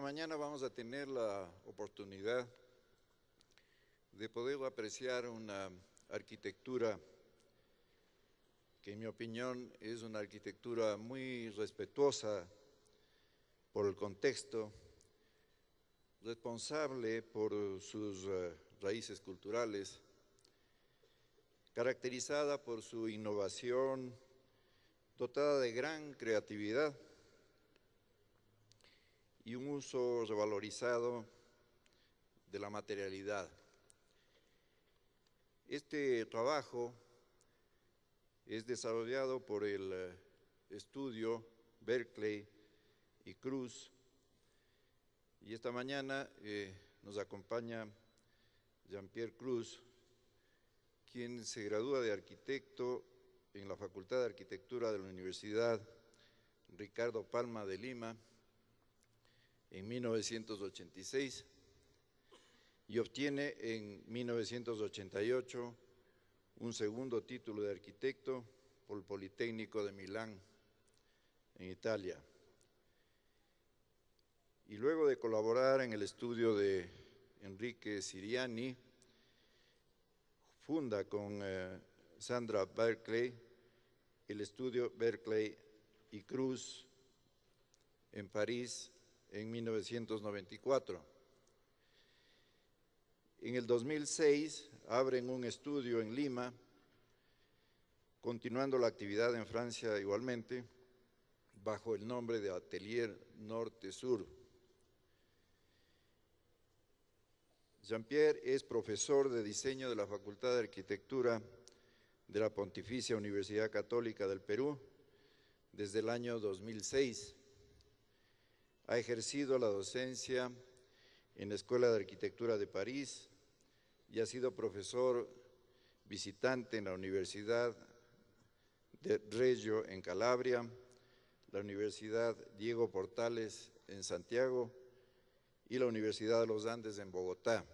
mañana vamos a tener la oportunidad de poder apreciar una arquitectura que en mi opinión es una arquitectura muy respetuosa por el contexto, responsable por sus eh, raíces culturales, caracterizada por su innovación, dotada de gran creatividad y un uso revalorizado de la materialidad. Este trabajo es desarrollado por el eh, estudio Berkeley y Cruz y esta mañana eh, nos acompaña Jean-Pierre Cruz, quien se gradúa de arquitecto en la Facultad de Arquitectura de la Universidad Ricardo Palma de Lima en 1986 y obtiene en 1988 un segundo título de arquitecto por el Politécnico de Milán, en Italia. Y luego de colaborar en el estudio de Enrique Siriani, funda con eh, Sandra Berkeley el estudio Berkeley y Cruz en París en 1994. En el 2006 abren un estudio en Lima, continuando la actividad en Francia igualmente, bajo el nombre de Atelier Norte-Sur. Jean-Pierre es profesor de diseño de la Facultad de Arquitectura de la Pontificia Universidad Católica del Perú desde el año 2006 ha ejercido la docencia en la Escuela de Arquitectura de París y ha sido profesor visitante en la Universidad de Reggio en Calabria, la Universidad Diego Portales en Santiago y la Universidad de los Andes en Bogotá.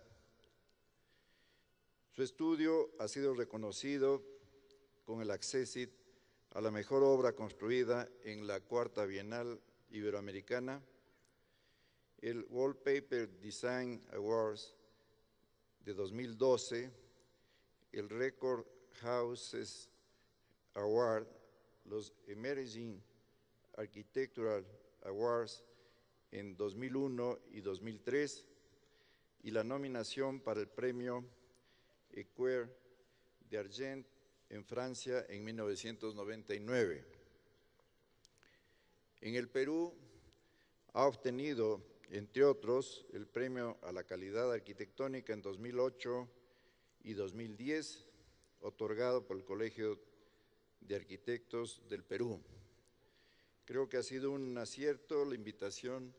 Su estudio ha sido reconocido con el Accessit a la mejor obra construida en la Cuarta Bienal Iberoamericana el Wallpaper Design Awards de 2012, el Record Houses Award, los Emerging Architectural Awards en 2001 y 2003 y la nominación para el premio Equer de Argent en Francia en 1999. En el Perú ha obtenido entre otros, el Premio a la Calidad Arquitectónica en 2008 y 2010, otorgado por el Colegio de Arquitectos del Perú. Creo que ha sido un acierto la invitación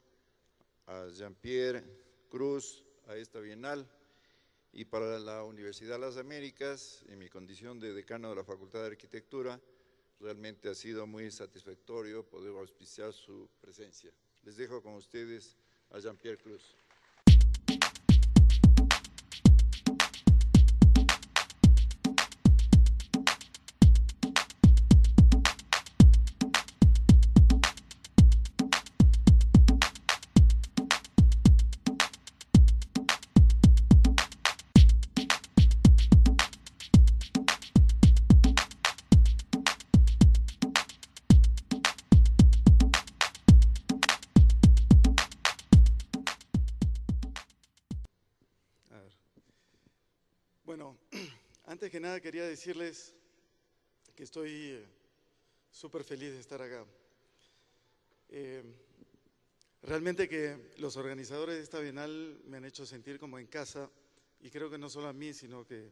a Jean-Pierre Cruz a esta Bienal y para la Universidad de las Américas, en mi condición de decano de la Facultad de Arquitectura, realmente ha sido muy satisfactorio poder auspiciar su presencia. Les dejo con ustedes a Jean-Pierre Cruz. quería decirles que estoy eh, súper feliz de estar acá. Eh, realmente que los organizadores de esta Bienal me han hecho sentir como en casa y creo que no solo a mí, sino que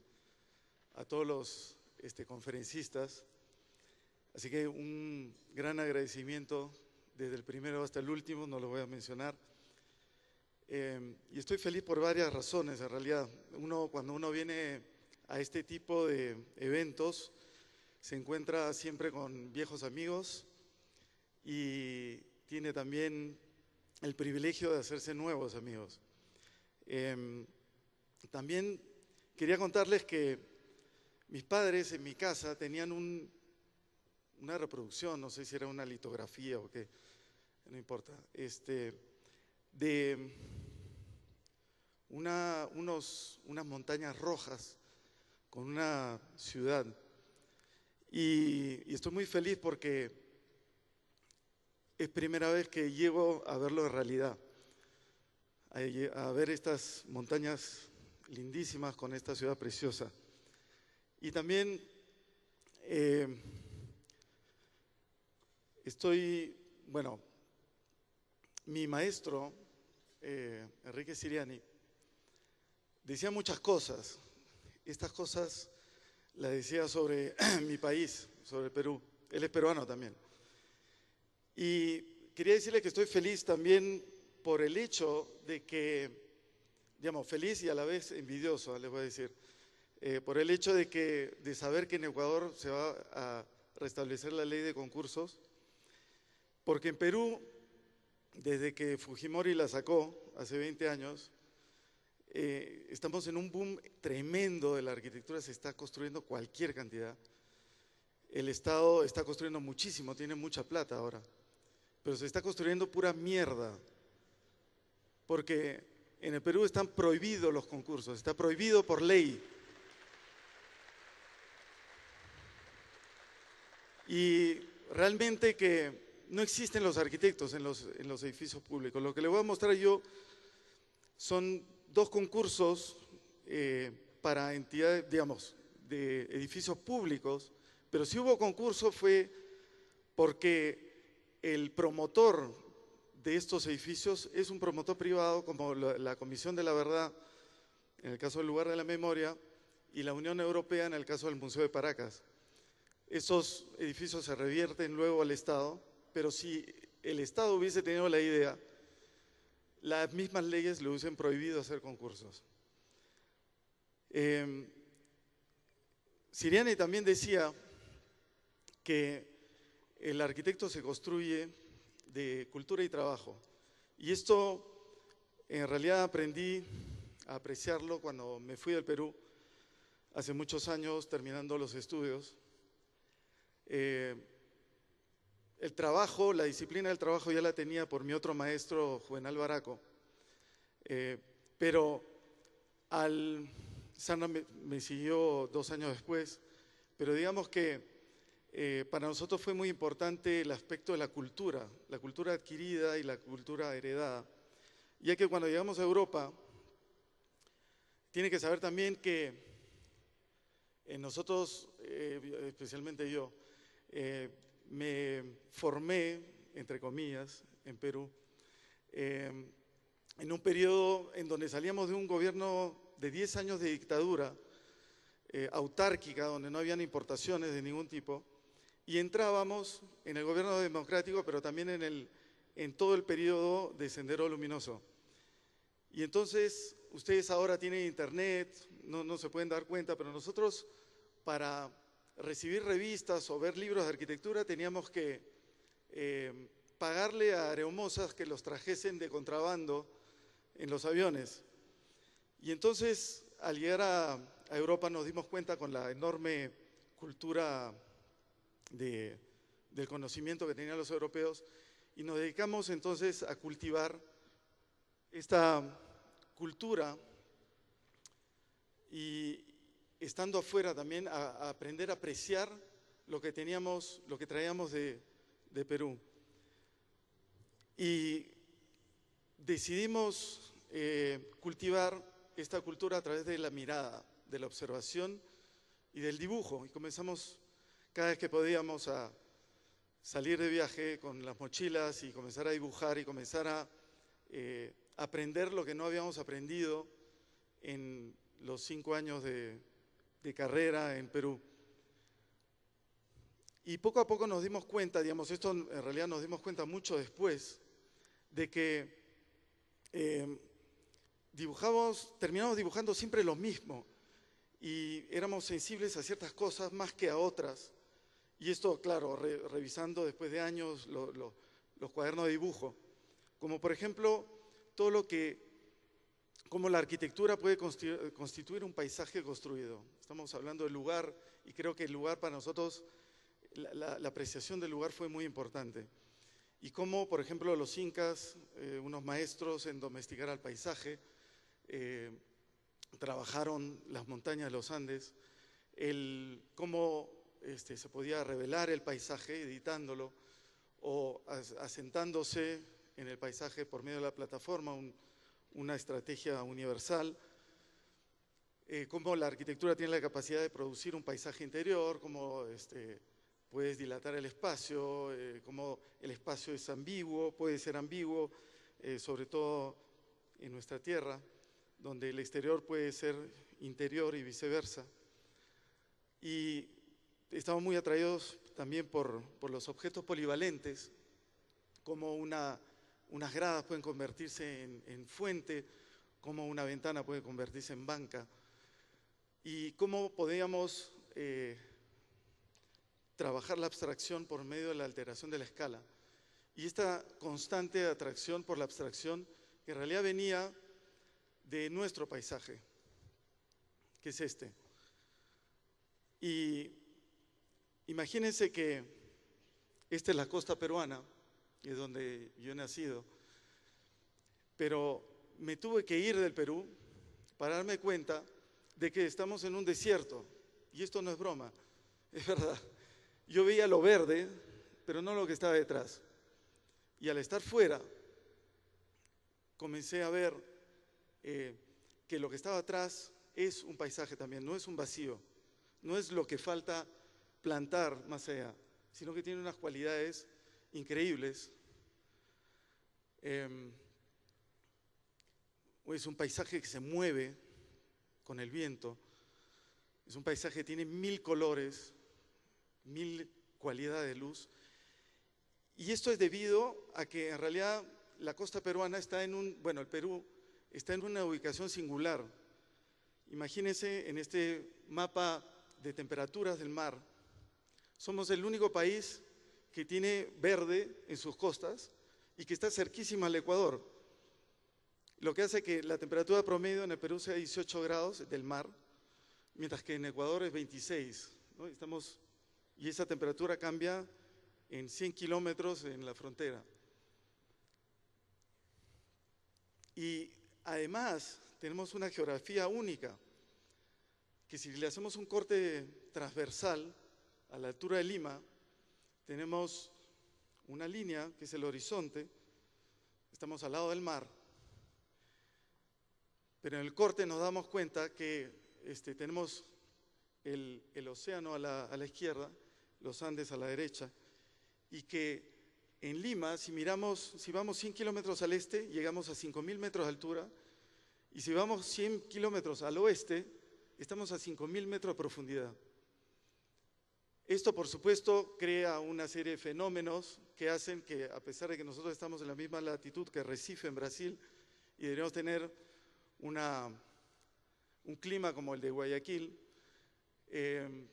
a todos los este, conferencistas. Así que un gran agradecimiento desde el primero hasta el último, no lo voy a mencionar. Eh, y estoy feliz por varias razones, en realidad. Uno, cuando uno viene a este tipo de eventos se encuentra siempre con viejos amigos y tiene también el privilegio de hacerse nuevos amigos. Em, también quería contarles que mis padres en mi casa tenían una reproducción, no sé si era una litografía o qué, no importa, este, de unas montañas rojas con una ciudad. Y, estoy muy feliz porque es primera vez que llego a verlo en realidad, a, ver estas montañas lindísimas con esta ciudad preciosa. Y también eh, estoy, bueno, mi maestro, eh, Enrique Siriani, decía muchas cosas estas cosas las decía sobre mi país, sobre Perú. Él es peruano también. Y quería decirle que estoy feliz también por el hecho de que, digamos, feliz y a la vez envidioso, les voy a decir, eh, por el hecho de, que, de saber que en Ecuador se va a restablecer la ley de concursos, porque en Perú, desde que Fujimori la sacó hace 20 años, eh, estamos en un boom tremendo de la arquitectura, se está construyendo cualquier cantidad. El Estado está construyendo muchísimo, tiene mucha plata ahora, pero se está construyendo pura mierda, porque en el Perú están prohibidos los concursos, está prohibido por ley. Y realmente que no existen los arquitectos en los, en los edificios públicos. Lo que le voy a mostrar yo son dos concursos eh, para entidades, digamos, de edificios públicos, pero si hubo concurso fue porque el promotor de estos edificios es un promotor privado como la, la Comisión de la Verdad, en el caso del lugar de la memoria, y la Unión Europea en el caso del Museo de Paracas. Esos edificios se revierten luego al Estado, pero si el Estado hubiese tenido la idea las mismas leyes le hubiesen prohibido hacer concursos. Eh, Siriani también decía que el arquitecto se construye de cultura y trabajo. Y esto en realidad aprendí a apreciarlo cuando me fui del Perú hace muchos años terminando los estudios. Eh, el trabajo, la disciplina del trabajo ya la tenía por mi otro maestro, Juvenal Baraco. Eh, pero al, Sandra me, siguió dos años después, pero digamos que eh, para nosotros fue muy importante el aspecto de la cultura, la cultura adquirida y la cultura heredada, ya que cuando llegamos a Europa, tiene que saber también que eh, nosotros, especialmente yo, me formé, entre comillas, en Perú, em, en un periodo en donde salíamos de un gobierno de 10 años de dictadura eh, autárquica, donde no habían importaciones de ningún tipo, y entrábamos en el gobierno democrático, pero también en, el, en todo el periodo de Sendero Luminoso. Y entonces, ustedes ahora tienen internet, no se pueden dar cuenta, pero nosotros para recibir revistas o ver libros de arquitectura, teníamos que eh, pagarle a areomosas que los trajesen de contrabando en los aviones. Y entonces, al llegar a, Europa, nos dimos cuenta con la enorme cultura del conocimiento que tenían los europeos y nos dedicamos entonces a cultivar esta cultura y, estando afuera también a, aprender a apreciar lo que teníamos, lo que traíamos de, Perú. Y decidimos eh, cultivar esta cultura a través de la mirada, de la observación y del dibujo. Y comenzamos cada vez que podíamos a salir de viaje con las mochilas y comenzar a dibujar y comenzar a eh, aprender lo que no habíamos aprendido en los cinco años de, de carrera en Perú. Y poco a poco nos dimos cuenta, digamos, esto en realidad nos dimos cuenta mucho después, de que eh, dibujamos, terminamos dibujando siempre lo mismo y éramos sensibles a ciertas cosas más que a otras. Y esto, claro, revisando después de años los cuadernos de dibujo, como por ejemplo todo lo que cómo la arquitectura puede constituir un paisaje construido. Estamos hablando del lugar y creo que el lugar para nosotros, la, apreciación del lugar fue muy importante. Y cómo, por ejemplo, los incas, eh, unos maestros en domesticar al paisaje, eh, trabajaron las montañas de los Andes, el, cómo este, se podía revelar el paisaje editándolo o asentándose en el paisaje por medio de la plataforma, un, una estrategia universal, como eh, cómo la arquitectura tiene la capacidad de producir un paisaje interior, como este, puedes dilatar el espacio, eh, como el espacio es ambiguo, puede ser ambiguo, eh, sobre todo en nuestra tierra, donde el exterior puede ser interior y viceversa. Y estamos muy atraídos también por, por los objetos polivalentes, como una unas gradas pueden convertirse en, fuente, como una ventana puede convertirse en banca y cómo podíamos eh, trabajar la abstracción por medio de la alteración de la escala. Y esta constante atracción por la abstracción que en realidad venía de nuestro paisaje, que es este. Y imagínense que esta es la costa peruana es donde yo he nacido. Pero me tuve que ir del Perú para darme cuenta de que estamos en un desierto. Y esto no es broma, es verdad. Yo veía lo verde, pero no lo que estaba detrás. Y al estar fuera, comencé a ver eh, que lo que estaba atrás es un paisaje también, no es un vacío, no es lo que falta plantar más allá, sino que tiene unas cualidades increíbles. Em, es un paisaje que se mueve con el viento. Es un paisaje que tiene mil colores, mil cualidades de luz. Y esto es debido a que en realidad la costa peruana está en un, bueno, el Perú está en una ubicación singular. Imagínense en este mapa de temperaturas del mar. Somos el único país que tiene verde en sus costas y que está cerquísima al Ecuador. Lo que hace que la temperatura promedio en el Perú sea 18 grados del mar, mientras que en Ecuador es 26. y esa temperatura cambia en 100 kilómetros en la frontera. Y además tenemos una geografía única, que si le hacemos un corte transversal a la altura de Lima, tenemos una línea que es el horizonte, estamos al lado del mar, pero en el corte nos damos cuenta que este, tenemos el, océano a la, a la izquierda, los Andes a la derecha, y que en Lima, si miramos, si vamos 100 kilómetros al este, llegamos a 5.000 metros de altura, y si vamos 100 kilómetros al oeste, estamos a 5.000 metros de profundidad. Esto, por supuesto, crea una serie de fenómenos que hacen que, a pesar de que nosotros estamos en la misma latitud que Recife en Brasil, y deberíamos tener un clima como el de Guayaquil, eh,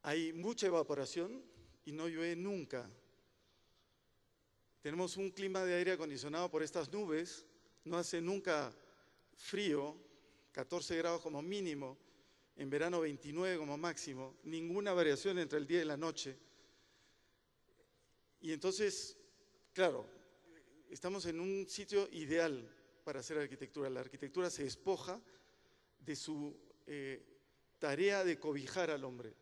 hay mucha evaporación y no llueve nunca. Tenemos un clima de aire acondicionado por estas nubes, no hace nunca frío, 14 grados como mínimo, en verano 29 como máximo, ninguna variación entre el día y la noche. Y entonces, claro, estamos en un sitio ideal para hacer arquitectura. La arquitectura se despoja de su eh, tarea de cobijar al hombre.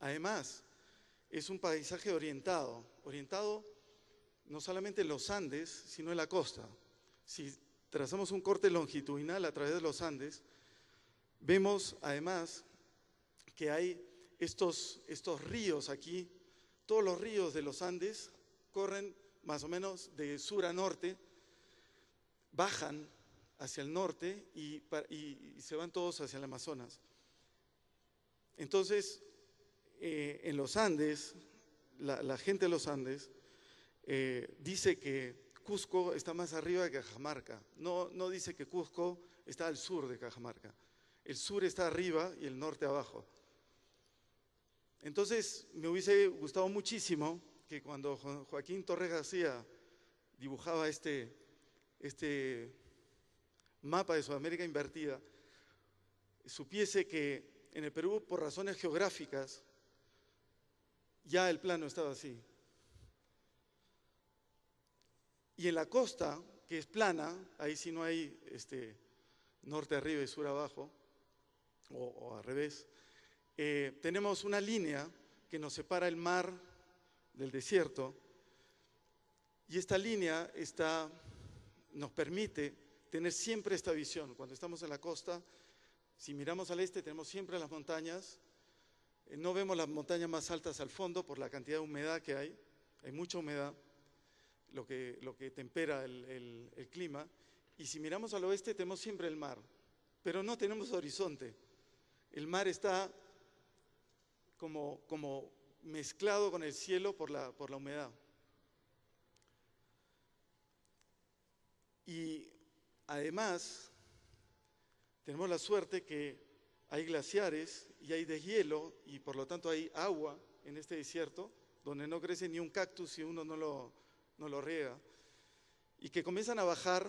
Además, es un paisaje orientado, orientado no solamente en los Andes, sino en la costa. Si trazamos un corte longitudinal a través de los Andes, vemos además que hay estos, estos ríos aquí, todos los ríos de los Andes corren más o menos de sur a norte, bajan hacia el norte y, se van todos hacia el Amazonas. Entonces, eh, en los Andes, la, gente de los Andes eh, dice que Cusco está más arriba de Cajamarca. No, dice que Cusco está al sur de Cajamarca. El sur está arriba y el norte abajo. Entonces, me hubiese gustado muchísimo que cuando Joaquín Torres García dibujaba este, este mapa de Sudamérica invertida, supiese que en el Perú, por razones geográficas, ya el plano estaba así. Y en la costa, que es plana, ahí sí no hay este, norte arriba y sur abajo, o, al revés, eh, tenemos una línea que nos separa el mar del desierto, y esta línea nos permite tener siempre esta visión. Cuando estamos en la costa, si miramos al este, tenemos siempre las montañas, eh, no vemos las montañas más altas al fondo por la cantidad de humedad que hay, hay mucha humedad lo que, lo que tempera el, clima. Y si miramos al oeste tenemos siempre el mar, pero no tenemos horizonte. El mar está como, mezclado con el cielo por la, por la humedad. Y además tenemos la suerte que hay glaciares y hay de hielo, y por lo tanto hay agua en este desierto donde no crece ni un cactus si uno no lo, no lo riega, y que comienzan a bajar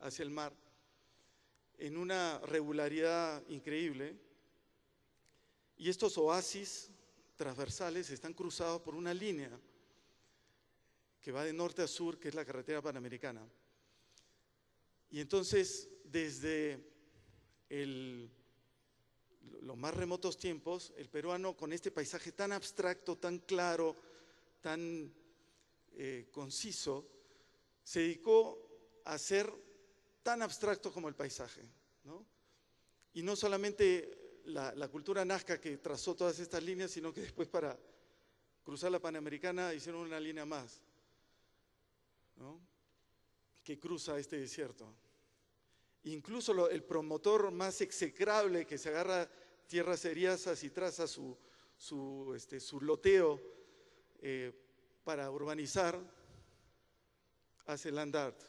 hacia el mar en una regularidad increíble. Y estos oasis transversales están cruzados por una línea que va de norte a sur, que es la carretera panamericana. Y entonces, desde los más remotos tiempos, el peruano con este paisaje tan abstracto, tan claro, tan eh, conciso, se dedicó a ser tan abstracto como el paisaje. Y no solamente la, cultura nazca que trazó todas estas líneas, sino que después para cruzar la Panamericana hicieron una línea más, que cruza este desierto. Incluso el promotor más execrable que se agarra tierras seriasas y traza su, su, este, loteo eh, para urbanizar hace land art.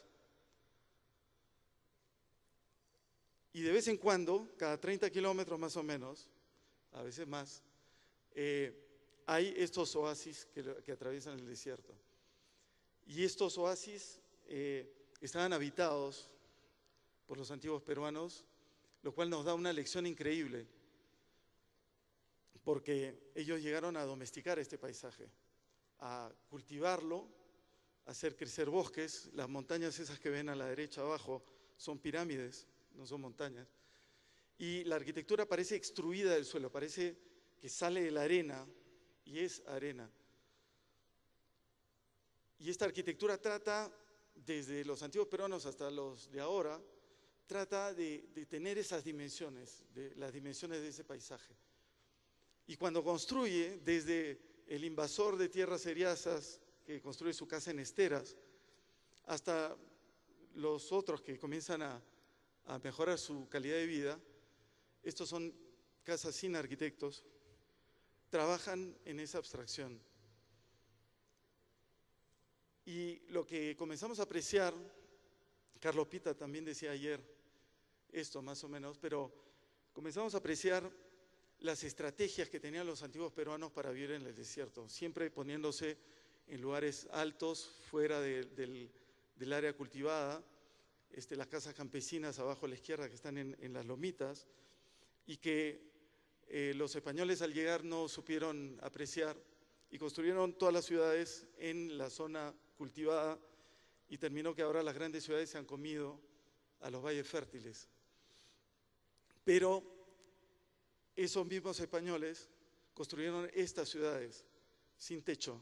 Y de vez en cuando, cada 30 kilómetros más o menos, a veces más, eh, hay estos oasis que, atraviesan el desierto. Y estos oasis eh, estaban habitados por los antiguos peruanos, lo cual nos da una lección increíble, porque ellos llegaron a domesticar este paisaje a cultivarlo, a hacer crecer bosques. Las montañas esas que ven a la derecha abajo son pirámides, no son montañas. Y la arquitectura parece extruida del suelo, parece que sale de la arena y es arena. Y esta arquitectura trata, desde los antiguos peruanos hasta los de ahora, trata de, tener esas dimensiones, las dimensiones de ese paisaje. Y cuando construye desde el invasor de tierras seriasas que construye su casa en esteras, hasta los otros que comienzan a, a mejorar su calidad de vida, estos son casas sin arquitectos, trabajan en esa abstracción. Y lo que comenzamos a apreciar, Carlos Pita también decía ayer esto más o menos, pero comenzamos a apreciar las estrategias que tenían los antiguos peruanos para vivir en el desierto, siempre poniéndose en lugares altos, fuera del, área cultivada, este, las casas campesinas abajo a la izquierda que están en, las lomitas, y que eh, los españoles al llegar no supieron apreciar y construyeron todas las ciudades en la zona cultivada y terminó que ahora las grandes ciudades se han comido a los valles fértiles. Pero esos mismos españoles construyeron estas ciudades sin techo,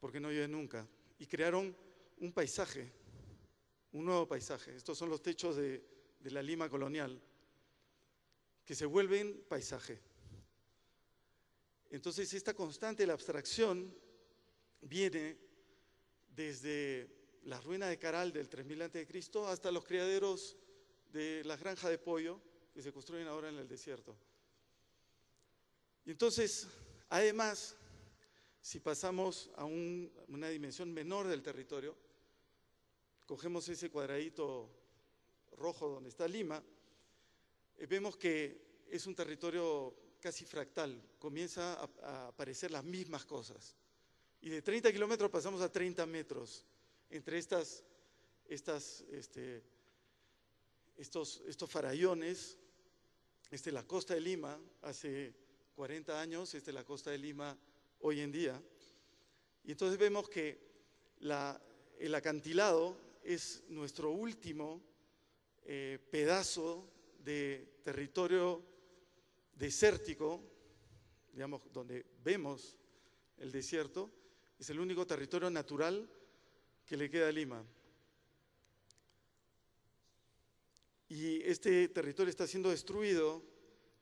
porque no llueve nunca, y crearon un paisaje, un nuevo paisaje. Estos son los techos de, la Lima colonial, que se vuelven paisaje. Entonces esta constante la abstracción viene desde la ruina de Caral del 3000 a.C. hasta los criaderos de la granja de pollo que se construyen ahora en el desierto. Y entonces, además, si pasamos a una dimensión menor del territorio, cogemos ese cuadradito rojo donde está Lima, eh, vemos que es un territorio casi fractal, comienza a, aparecer las mismas cosas. Y de 30 kilómetros pasamos a 30 metros entre estas, estas, este, estos, estos farallones este, la costa de Lima hace 40 años, es este, la costa de Lima hoy en día. Y entonces vemos que el acantilado es nuestro último eh, pedazo de territorio desértico, digamos, donde vemos el desierto, es el único territorio natural que le queda a Lima. y este territorio está siendo destruido,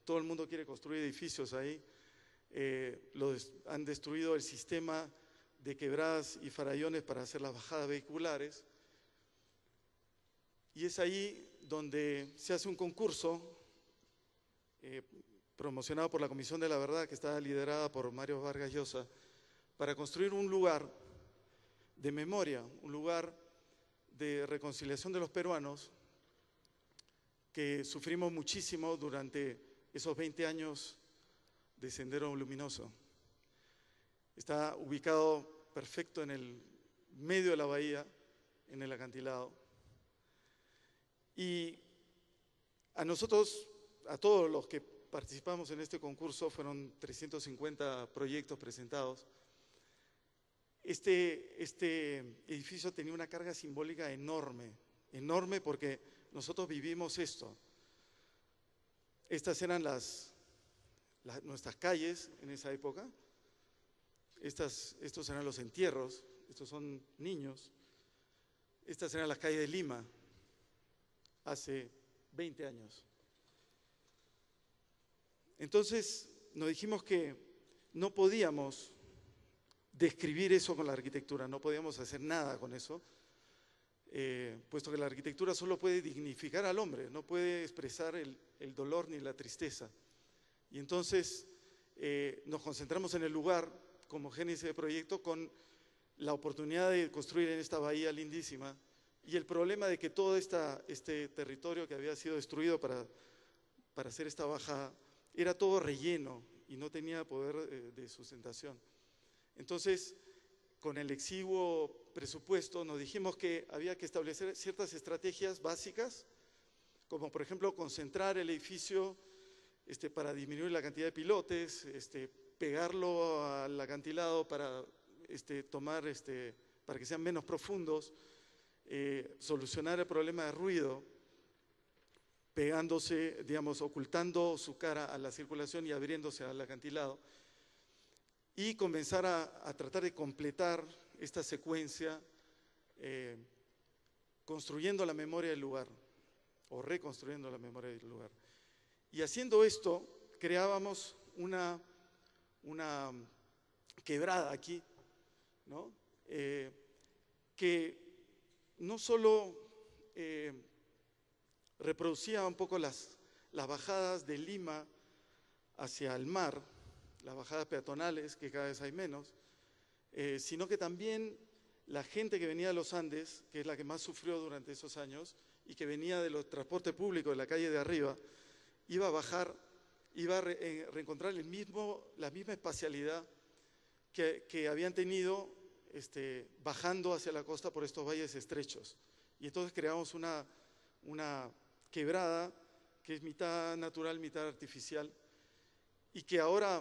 todo el mundo quiere construir edificios ahí, eh, han destruido el sistema de quebradas y farallones para hacer las bajadas vehiculares, y es ahí donde se hace un concurso eh, promocionado por la Comisión de la Verdad, que está liderada por Mario Vargas Llosa, para construir un lugar de memoria, un lugar de reconciliación de los peruanos que sufrimos muchísimo durante esos 20 años de Sendero Luminoso. Está ubicado perfecto en el medio de la bahía, en el acantilado. Y a nosotros, a todos los que participamos en este concurso, fueron 350 proyectos presentados. Este, este edificio tenía una carga simbólica enorme, enorme porque nosotros vivimos esto. Estas eran las, nuestras calles en esa época. estos eran los entierros. Estos son niños. Estas eran las calles de Lima hace 20 años. Entonces nos dijimos que no podíamos describir eso con la arquitectura, no podíamos hacer nada con eso eh, puesto que la arquitectura solo puede dignificar al hombre, no puede expresar el, dolor ni la tristeza. Y entonces eh, nos concentramos en el lugar como génesis de proyecto con la oportunidad de construir en esta bahía lindísima y el problema de que todo este territorio que había sido destruido para, hacer esta baja era todo relleno y no tenía poder eh, de sustentación. Entonces, con el exiguo presupuesto, nos dijimos que había que establecer ciertas estrategias básicas, como por ejemplo concentrar el edificio este, para disminuir la cantidad de pilotes, este, pegarlo al acantilado para este, para que sean menos profundos, eh, solucionar el problema de ruido, pegándose, digamos, ocultando su cara a la circulación y abriéndose al acantilado y comenzar a, tratar de completar esta secuencia eh, construyendo la memoria del lugar o reconstruyendo la memoria del lugar. Y haciendo esto, creábamos una, quebrada aquí, eh, que no solo eh, reproducía un poco las bajadas de Lima hacia el mar, las bajadas peatonales, que cada vez hay menos, eh, sino que también la gente que venía de los Andes, que es la que más sufrió durante esos años, y que venía de los transporte público de la calle de arriba, iba a bajar, iba a eh, reencontrar el mismo, la misma espacialidad que, que habían tenido este, bajando hacia la costa por estos valles estrechos. Y entonces creamos una, una quebrada que es mitad natural, mitad artificial, y que ahora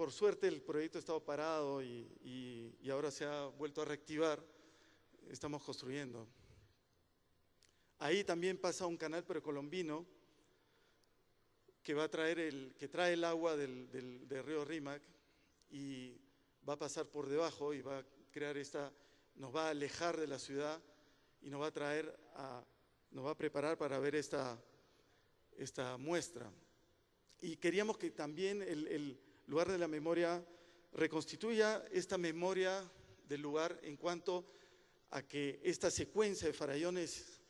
por suerte el proyecto estaba parado y, ahora se ha vuelto a reactivar, estamos construyendo. Ahí también pasa un canal precolombino que va a traer el, que trae el agua del, río Rímac y va a pasar por debajo y va a crear esta, nos va a alejar de la ciudad y nos va a traer a, nos va a preparar para ver esta, esta muestra. Y queríamos que también el, lugar de la memoria reconstituya esta memoria del lugar en cuanto a que esta secuencia de farallones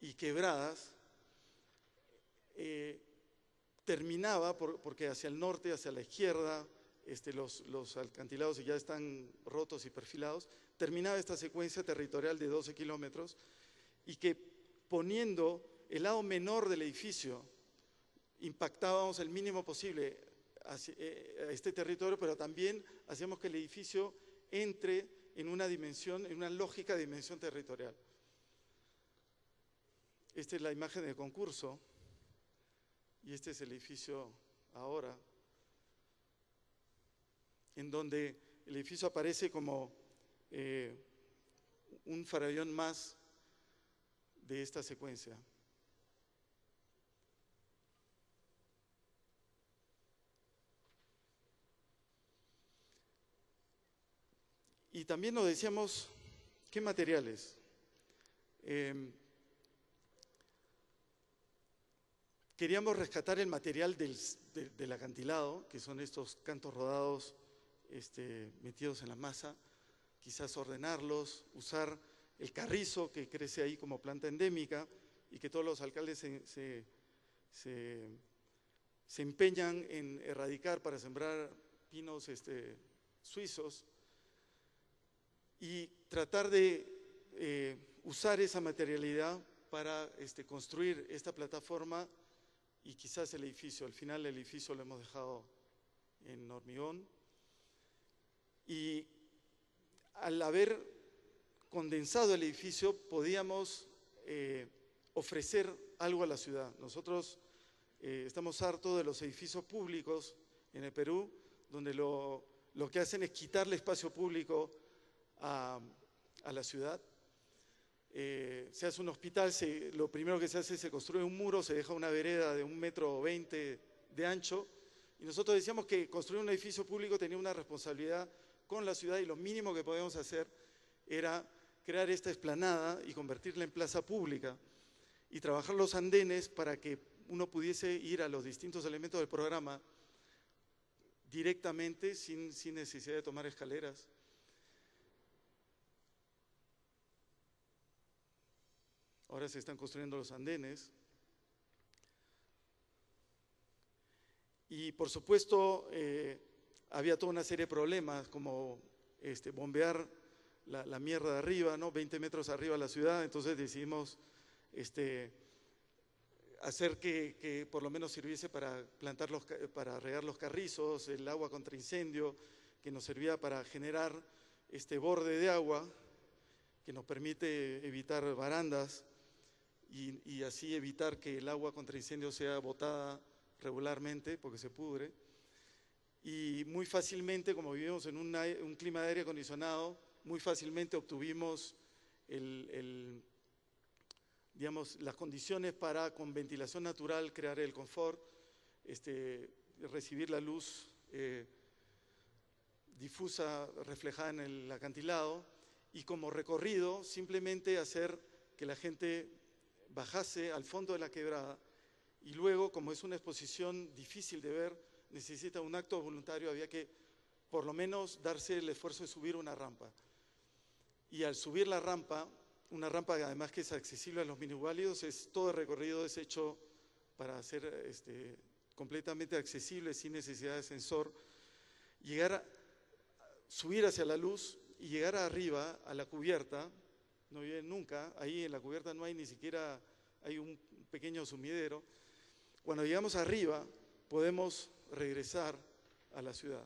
y quebradas eh, terminaba, porque hacia el norte, hacia la izquierda, este, los, los alcantilados ya están rotos y perfilados, terminaba esta secuencia territorial de 12 kilómetros y que poniendo el lado menor del edificio, impactábamos el mínimo posible a eh, eh, este territorio, pero también hacemos que el edificio entre en una dimensión, en una lógica de dimensión territorial. Esta es la imagen del concurso y este es el edificio ahora, en donde el edificio aparece como eh, un farallón más de esta secuencia. Y también nos decíamos, ¿qué materiales? Em, queríamos rescatar el material del, acantilado, que son estos cantos rodados este, metidos en la masa, quizás ordenarlos, usar el carrizo que crece ahí como planta endémica y que todos los alcaldes se, empeñan en erradicar para sembrar pinos este, suizos y tratar de eh, usar esa materialidad para este, construir esta plataforma y quizás el edificio. Al final el edificio lo hemos dejado en hormigón. Y al haber condensado el edificio podíamos eh, ofrecer algo a la ciudad. Nosotros eh, estamos hartos de los edificios públicos en el Perú, donde lo, lo que hacen es quitarle espacio público a, la ciudad. Eh, se hace un hospital, lo primero que se hace es se construye un muro, se deja una vereda de un metro veinte de ancho. Y nosotros decíamos que construir un edificio público tenía una responsabilidad con la ciudad y lo mínimo que podíamos hacer era crear esta explanada y convertirla en plaza pública y trabajar los andenes para que uno pudiese ir a los distintos elementos del programa directamente sin necesidad de tomar escaleras. Ahora se están construyendo los andenes. Y por supuesto, eh, había toda una serie de problemas, como este, bombear la, mierda de arriba, ¿no? 20 metros arriba de la ciudad, entonces decidimos este, hacer que, por lo menos sirviese para, plantar los, para regar los carrizos, el agua contra incendio, que nos servía para generar este borde de agua, que nos permite evitar barandas y, así evitar que el agua contra incendio sea botada regularmente porque se pudre. Y muy fácilmente, como vivimos en un clima de aire acondicionado, muy fácilmente obtuvimos las condiciones para con ventilación natural crear el confort, este, recibir la luz eh, difusa reflejada en el acantilado y como recorrido simplemente hacer que la gente bajase al fondo de la quebrada y luego, como es una exposición difícil de ver, necesita un acto voluntario, había que por lo menos darse el esfuerzo de subir una rampa. Y al subir la rampa, una rampa además que es accesible a los minusválidos, es todo el recorrido es hecho para ser este, completamente accesible, sin necesidad de ascensor, llegar subir hacia la luz y llegar arriba a la cubierta, no viven nunca, ahí en la cubierta no hay ni siquiera, hay un pequeño sumidero. Cuando llegamos arriba, podemos regresar a la ciudad.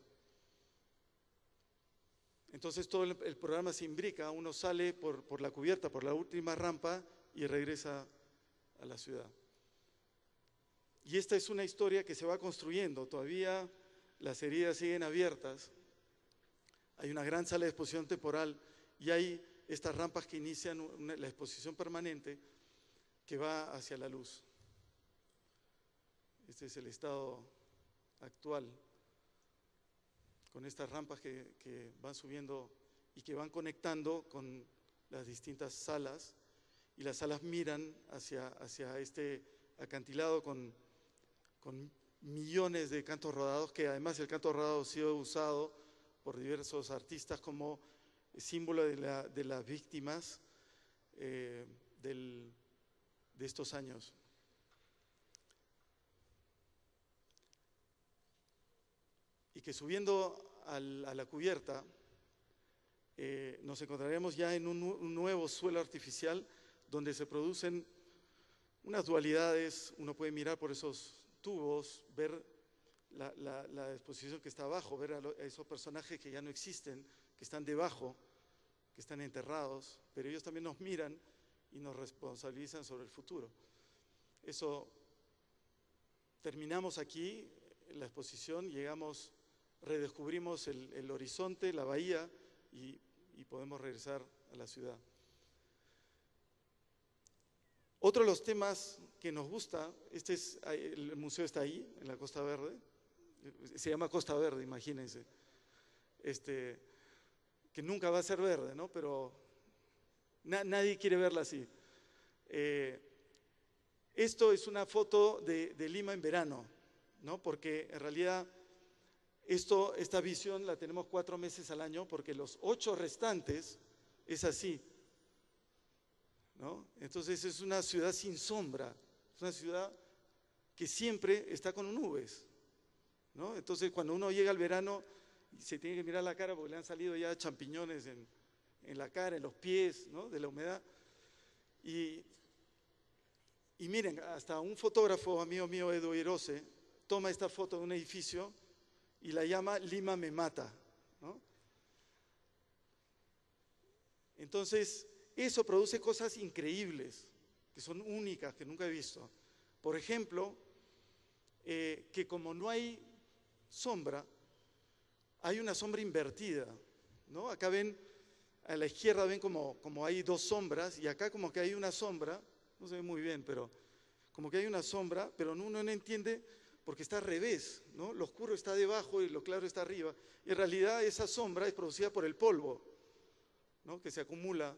Entonces todo el, programa se imbrica, uno sale por, por la cubierta, por la última rampa y regresa a la ciudad. Y esta es una historia que se va construyendo, todavía las heridas siguen abiertas, hay una gran sala de exposición temporal y hay estas rampas que inician la exposición permanente que va hacia la luz. Este es el estado actual, con estas rampas que, van subiendo y que van conectando con las distintas salas, y las salas miran hacia, hacia este acantilado con, con millones de cantos rodados, que además el canto rodado ha sido usado por diversos artistas como símbolo de, las víctimas eh, de estos años. Y que subiendo a la cubierta eh, nos encontraremos ya en un, nuevo suelo artificial donde se producen unas dualidades, uno puede mirar por esos tubos, ver la, exposición que está abajo, ver a, esos personajes que ya no existen, que están debajo, están enterrados, pero ellos también nos miran y nos responsabilizan sobre el futuro. Eso, terminamos aquí la exposición, llegamos, redescubrimos el, horizonte, la bahía y, y podemos regresar a la ciudad. Otro de los temas que nos gusta, este es, el museo está ahí, en la Costa Verde, se llama Costa Verde, imagínense. Este, que nunca va a ser verde, ¿no? Pero nadie quiere verla así. Eh, esto es una foto de, Lima en verano, ¿no? Porque en realidad esto, esta visión la tenemos cuatro meses al año porque los ocho restantes es así, ¿no? Entonces es una ciudad sin sombra, es una ciudad que siempre está con nubes, ¿no? Entonces cuando uno llega al verano se tiene que mirar la cara porque le han salido ya champiñones en, la cara, en los pies, ¿no? De la humedad. Y, miren, hasta un fotógrafo, amigo mío, Edo Irose, toma esta foto de un edificio y la llama Lima me mata, ¿no? Entonces, eso produce cosas increíbles, que son únicas, que nunca he visto. Por ejemplo, eh, que como no hay sombra, hay una sombra invertida, ¿no? Acá ven, a la izquierda ven como, hay dos sombras y acá como que hay una sombra, no se ve muy bien, pero como que hay una sombra, pero uno no entiende porque está al revés, ¿no? Lo oscuro está debajo y lo claro está arriba. en realidad esa sombra es producida por el polvo, ¿no? Que se acumula.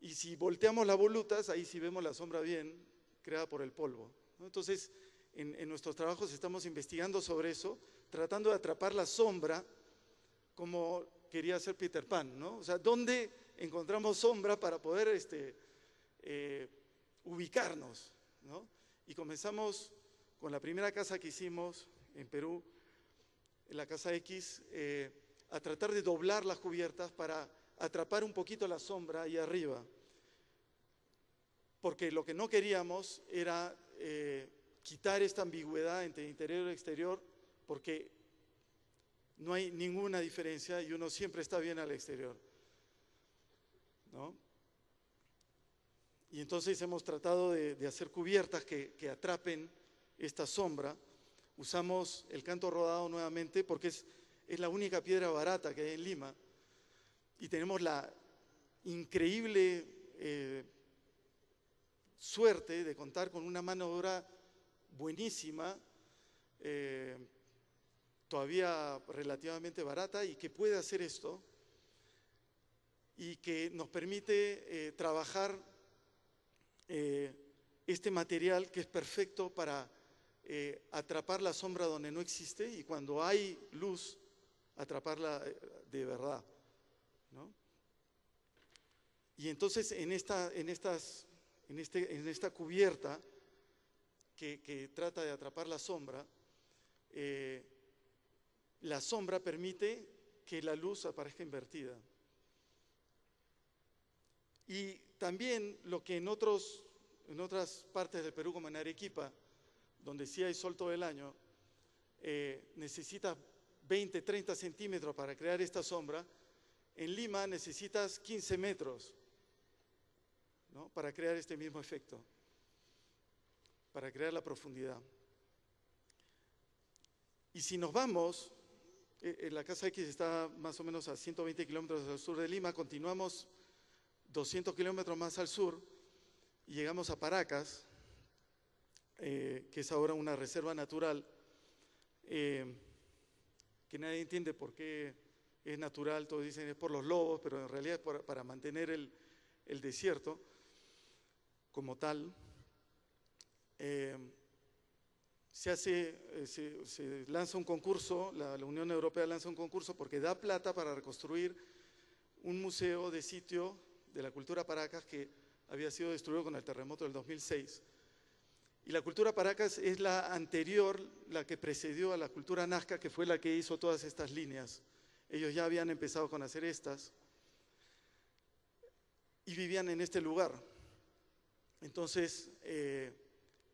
Y si volteamos las volutas, ahí sí vemos la sombra bien, creada por el polvo. Entonces, en nuestros trabajos estamos investigando sobre eso, tratando de atrapar la sombra, como quería hacer Peter Pan, O sea, ¿dónde encontramos sombra para poder este, eh, ubicarnos, Y comenzamos con la primera casa que hicimos en Perú, en la casa X, eh, a tratar de doblar las cubiertas para atrapar un poquito la sombra ahí arriba. Porque lo que no queríamos era eh, quitar esta ambigüedad entre interior y exterior porque no hay ninguna diferencia y uno siempre está bien al exterior. Y entonces hemos tratado de, hacer cubiertas que, que, atrapen esta sombra. Usamos el canto rodado nuevamente porque es, la única piedra barata que hay en Lima. Y tenemos la increíble eh, suerte de contar con una mano de obra buenísima, eh, todavía relativamente barata y que puede hacer esto y que nos permite eh, trabajar eh, este material que es perfecto para eh, atrapar la sombra donde no existe y cuando hay luz, atraparla de verdad. Y entonces en esta, en estas, en este, en esta cubierta que, trata de atrapar la sombra, eh, la sombra permite que la luz aparezca invertida. Y también lo que en, otros, en otras partes del Perú, como en Arequipa, donde sí hay sol todo el año, eh, necesitas 20, 30 centímetros para crear esta sombra. En Lima necesitas 15 metros para crear este mismo efecto, para crear la profundidad. Y si nos vamos eh, la Casa X está más o menos a 120 kilómetros al sur de Lima, continuamos 200 kilómetros más al sur y llegamos a Paracas, eh, que es ahora una reserva natural, eh, que nadie entiende por qué es natural, todos dicen es por los lobos, pero en realidad es para mantener el, el, desierto como tal se hace, eh, se, lanza un concurso, la, Unión Europea lanza un concurso porque da plata para reconstruir un museo de sitio de la cultura Paracas que había sido destruido con el terremoto del 2006. Y la cultura Paracas es la anterior, la que precedió a la cultura Nazca, que fue la que hizo todas estas líneas. Ellos ya habían empezado con hacer estas y vivían en este lugar. Entonces, eh,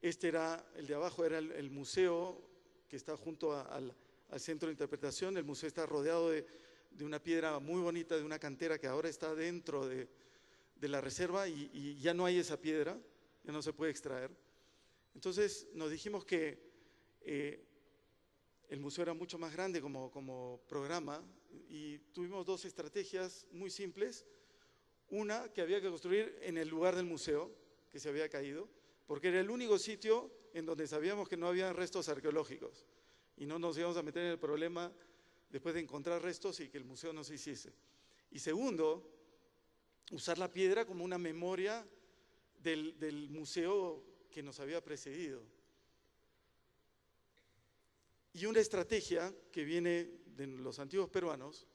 este era, el de abajo era el, museo que está junto al, centro de interpretación. El museo está rodeado de, una piedra muy bonita, de una cantera que ahora está dentro de, la reserva y, ya no hay esa piedra, ya no se puede extraer. Entonces nos dijimos que eh, el museo era mucho más grande como programa y tuvimos dos estrategias muy simples. Una que había que construir en el lugar del museo, que se había caído, porque era el único sitio en donde sabíamos que no había restos arqueológicos y no nos íbamos a meter en el problema después de encontrar restos y que el museo no se hiciese. Y segundo, usar la piedra como una memoria del, museo que nos había precedido. Y una estrategia que viene de los antiguos peruanos,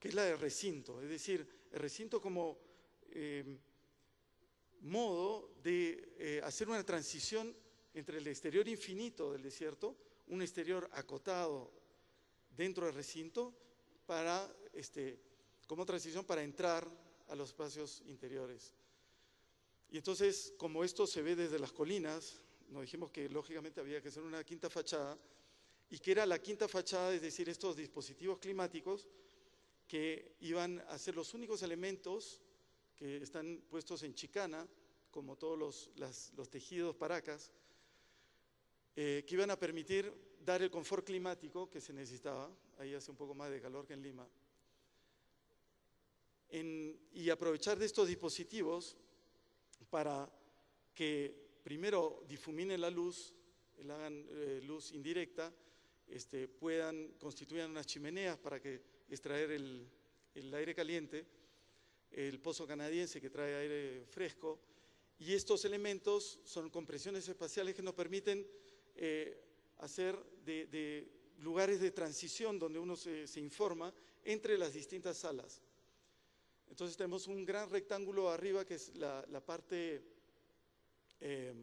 que es la de recinto, es decir, el recinto como... Eh, modo de eh, hacer una transición entre el exterior infinito del desierto, un exterior acotado dentro del recinto, para, este, como transición para entrar a los espacios interiores. Y entonces, como esto se ve desde las colinas, nos dijimos que lógicamente había que hacer una quinta fachada, y que era la quinta fachada, es decir, estos dispositivos climáticos que iban a ser los únicos elementos que están puestos en chicana, como todos los, tejidos paracas, eh, que iban a permitir dar el confort climático que se necesitaba. Ahí hace un poco más de calor que en Lima. y aprovechar de estos dispositivos para que primero difuminen la luz, hagan eh, luz indirecta, este, puedan, constituyan unas chimeneas para que extraer el aire caliente el pozo canadiense que trae aire fresco, y estos elementos son compresiones espaciales que nos permiten eh, hacer de, lugares de transición donde uno se, informa entre las distintas salas. Entonces tenemos un gran rectángulo arriba que es la, parte... Eh,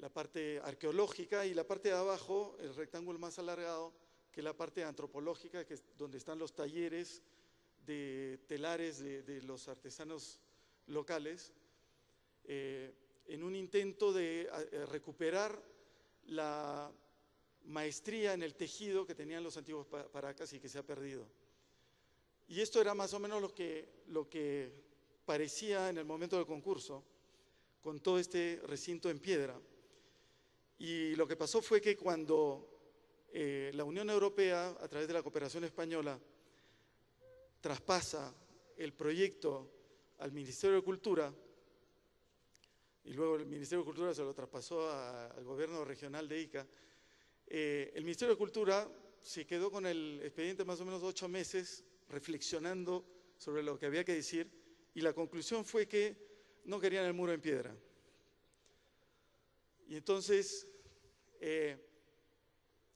la parte arqueológica y la parte de abajo, el rectángulo más alargado, que es la parte antropológica, que es donde están los talleres de telares de, los artesanos locales, eh, en un intento de eh, recuperar la maestría en el tejido que tenían los antiguos paracas y que se ha perdido. Y esto era más o menos lo que, lo que parecía en el momento del concurso, con todo este recinto en piedra. Y lo que pasó fue que cuando eh, la Unión Europea, a través de la cooperación española, traspasa el proyecto al Ministerio de Cultura y luego el Ministerio de Cultura se lo traspasó al gobierno regional de ICA. Eh, el Ministerio de Cultura se quedó con el expediente más o menos ocho meses reflexionando sobre lo que había que decir y la conclusión fue que no querían el muro en piedra. Y entonces eh,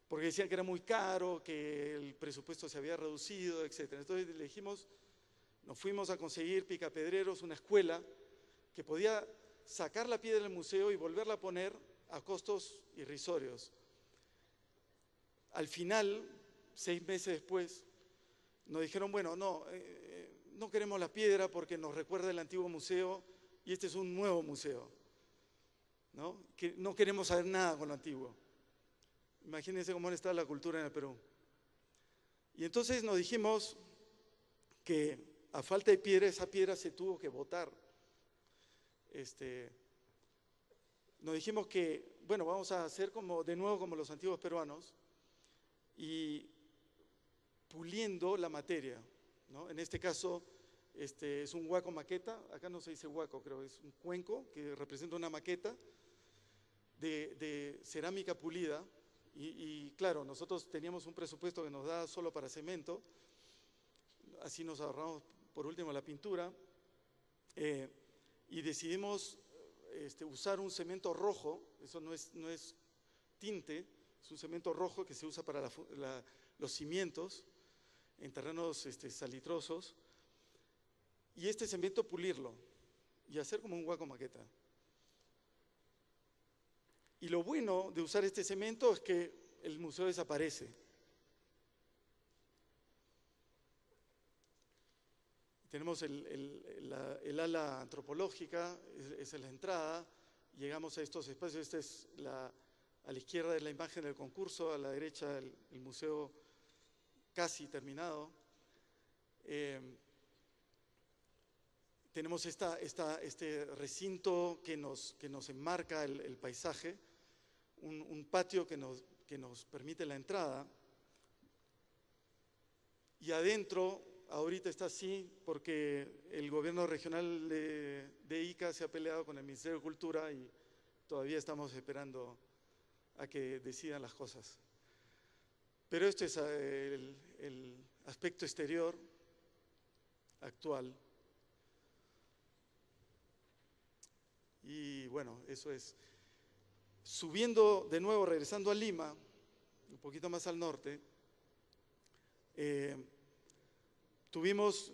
porque decían que era muy caro, que el presupuesto se había reducido, etc. Entonces le nos fuimos a conseguir Picapedreros, una escuela que podía sacar la piedra del museo y volverla a poner a costos irrisorios. Al final, seis meses después, nos dijeron, bueno, no, eh, eh, no queremos la piedra porque nos recuerda el antiguo museo y este es un nuevo museo. ¿no? no queremos saber nada con lo antiguo. Imagínense cómo está la cultura en el Perú. Y entonces nos dijimos que a falta de piedra, esa piedra se tuvo que botar. Este, nos dijimos que, bueno, vamos a hacer como, de nuevo como los antiguos peruanos y puliendo la materia. En este caso, este, es un huaco maqueta, acá no se dice huaco, creo, es un cuenco que representa una maqueta de cerámica pulida y, claro, nosotros teníamos un presupuesto que nos daba solo para cemento, así nos ahorramos por último la pintura, eh, y decidimos este, usar un cemento rojo, eso no es, tinte, es un cemento rojo que se usa para los cimientos en terrenos este, salitrosos, y este cemento pulirlo y hacer como un guaco maqueta. Y lo bueno de usar este cemento es que el museo desaparece. Tenemos el, ala antropológica, esa es la entrada, llegamos a estos espacios, esta es la, a la izquierda es la imagen del concurso, a la derecha el, museo casi terminado. Eh, tenemos esta, este recinto que nos, enmarca el, paisaje un, patio que nos, permite la entrada. Y adentro, ahorita está así, porque el gobierno regional de, ICA se ha peleado con el Ministerio de Cultura y todavía estamos esperando a que decidan las cosas. Pero este es eh, el aspecto exterior actual. Y bueno, eso es. Subiendo de nuevo, regresando a Lima, un poquito más al norte, eh, tuvimos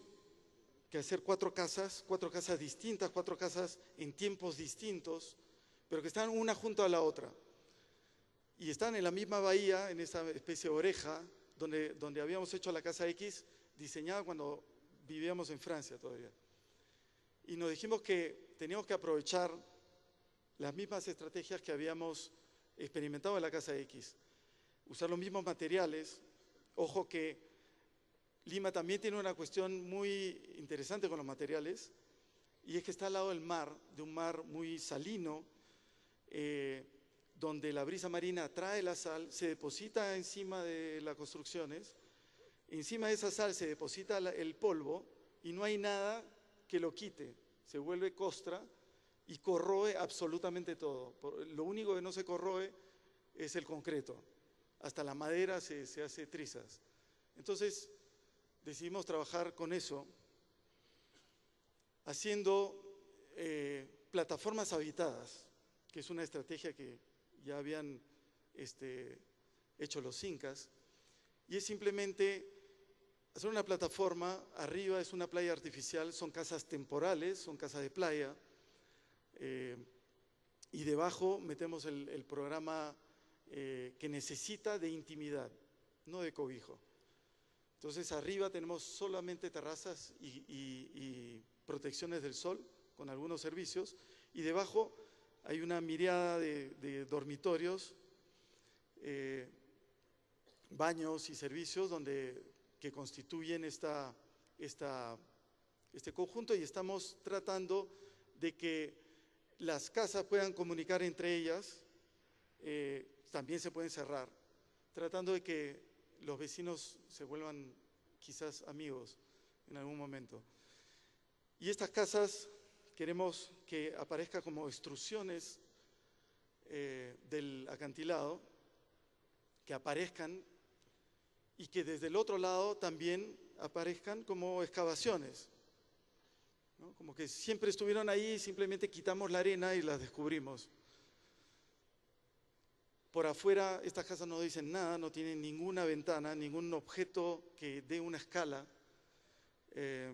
que hacer cuatro casas, cuatro casas distintas, cuatro casas en tiempos distintos, pero que están una junto a la otra. Y están en la misma bahía, en esa especie de oreja, donde, donde habíamos hecho la casa X, diseñada cuando vivíamos en Francia todavía. Y nos dijimos que teníamos que aprovechar las mismas estrategias que habíamos experimentado en la Casa X, usar los mismos materiales. Ojo que Lima también tiene una cuestión muy interesante con los materiales, y es que está al lado del mar, de un mar muy salino, eh, donde la brisa marina trae la sal, se deposita encima de las construcciones, encima de esa sal se deposita el polvo y no hay nada que lo quite, se vuelve costra y corroe absolutamente todo. Lo único que no se corroe es el concreto. Hasta la madera se, se hace trizas. Entonces decidimos trabajar con eso, haciendo eh, plataformas habitadas, que es una estrategia que ya habían este, hecho los incas, y es simplemente hacer una plataforma, arriba es una playa artificial, son casas temporales, son casas de playa, eh, y debajo metemos el, programa eh, que necesita de intimidad, no de cobijo. Entonces arriba tenemos solamente terrazas y, protecciones del sol con algunos servicios y debajo hay una mirada de, dormitorios, eh, baños y servicios donde, que constituyen esta, este conjunto y estamos tratando de que las casas puedan comunicar entre ellas, eh, también se pueden cerrar, tratando de que los vecinos se vuelvan quizás amigos en algún momento. Y estas casas queremos que aparezcan como extrusiones eh, del acantilado, que aparezcan y que desde el otro lado también aparezcan como excavaciones. Como que siempre estuvieron ahí, simplemente quitamos la arena y las descubrimos. Por afuera estas casas no dicen nada, no tienen ninguna ventana, ningún objeto que dé una escala. Eh,